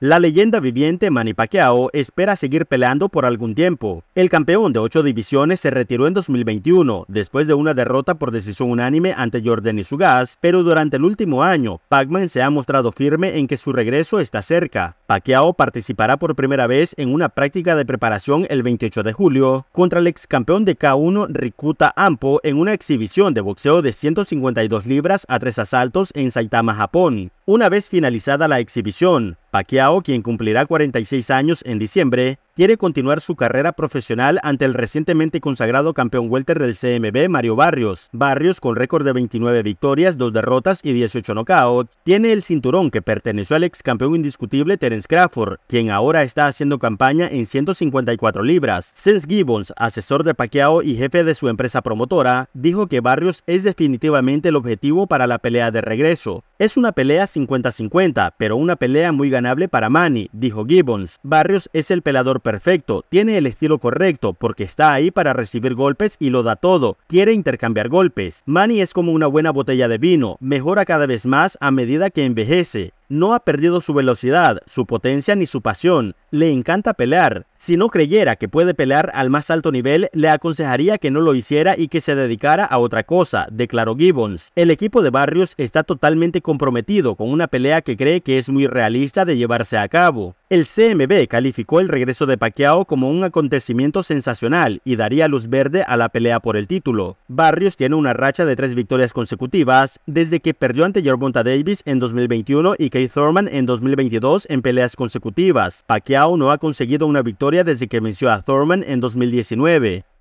La leyenda viviente Manny Pacquiao espera seguir peleando por algún tiempo. El campeón de ocho divisiones se retiró en 2021 después de una derrota por decisión unánime ante Jordan gas, pero durante el último año, Pacman se ha mostrado firme en que su regreso está cerca. Pacquiao participará por primera vez en una práctica de preparación el 28 de julio contra el ex campeón de K1 Rikuta Ampo en una exhibición de boxeo de 152 libras a tres asaltos en Saitama, Japón. Una vez finalizada la exhibición, Paquiao, quien cumplirá 46 años en diciembre, quiere continuar su carrera profesional ante el recientemente consagrado campeón welter del CMB, Mario Barrios. Barrios, con récord de 29 victorias, 2 derrotas y 18 knockouts, tiene el cinturón que perteneció al ex campeón indiscutible Terence Crawford, quien ahora está haciendo campaña en 154 libras. Sens Gibbons, asesor de Pacquiao y jefe de su empresa promotora, dijo que Barrios es definitivamente el objetivo para la pelea de regreso. Es una pelea 50-50, pero una pelea muy ganable para Manny, dijo Gibbons. Barrios es el pelador perfecto, tiene el estilo correcto porque está ahí para recibir golpes y lo da todo, quiere intercambiar golpes. Manny es como una buena botella de vino, mejora cada vez más a medida que envejece. No ha perdido su velocidad, su potencia ni su pasión. Le encanta pelear. Si no creyera que puede pelear al más alto nivel, le aconsejaría que no lo hiciera y que se dedicara a otra cosa, declaró Gibbons. El equipo de Barrios está totalmente comprometido con una pelea que cree que es muy realista de llevarse a cabo. El CMB calificó el regreso de Pacquiao como un acontecimiento sensacional y daría luz verde a la pelea por el título. Barrios tiene una racha de tres victorias consecutivas desde que perdió ante Jermonta Davis en 2021 y Thorman Thurman en 2022 en peleas consecutivas. Pacquiao no ha conseguido una victoria desde que venció a Thurman en 2019.